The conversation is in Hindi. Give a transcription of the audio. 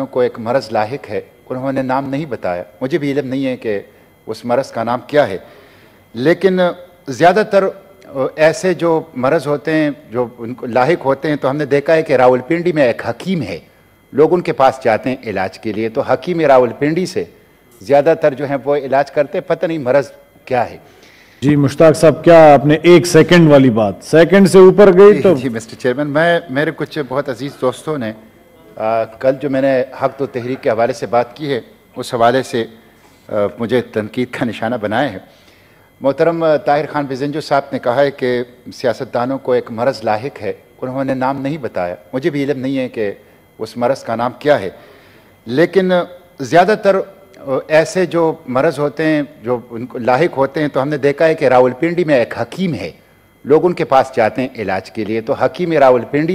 को एक मरज लाक है उन्होंने नाम नहीं बताया मुझे भी इलम नहीं है कि उस मरज का नाम क्या है लेकिन ज़्यादातर ऐसे जो मरज होते हैं जो उनको लाक होते हैं तो हमने देखा है कि रावलपिंडी में एक हकीम है लोग उनके पास जाते हैं इलाज के लिए तो हकीम रावलपिंडी से ज़्यादातर जो है वो इलाज करते हैं पता नहीं मरज क्या है जी मुश्ताक साहब क्या आपने एक सेकंड वाली बात सेकंड से ऊपर गई तो जी मिस्टर चेयरमैन मैं मेरे कुछ बहुत अजीज़ दोस्तों ने आ, कल जो मैंने हक तो तहरीक के हवाले से बात की है उस हवाले से आ, मुझे तनकीद का निशाना बनाया है मोहतरम ताहिर खान बिजेंजो साहब ने कहा है कि सियासतदानों को एक मरज़ लाक है उन्होंने नाम नहीं बताया मुझे भी इलम नहीं है कि उस मरज़ का नाम क्या है लेकिन ज़्यादातर ऐसे जो मरज़ होते हैं जो उनको लाक होते हैं तो हमने देखा है कि रावलपिंडी में एक हकीम है लोग उनके पास जाते हैं इलाज के लिए तो हकीम रावलपिंडी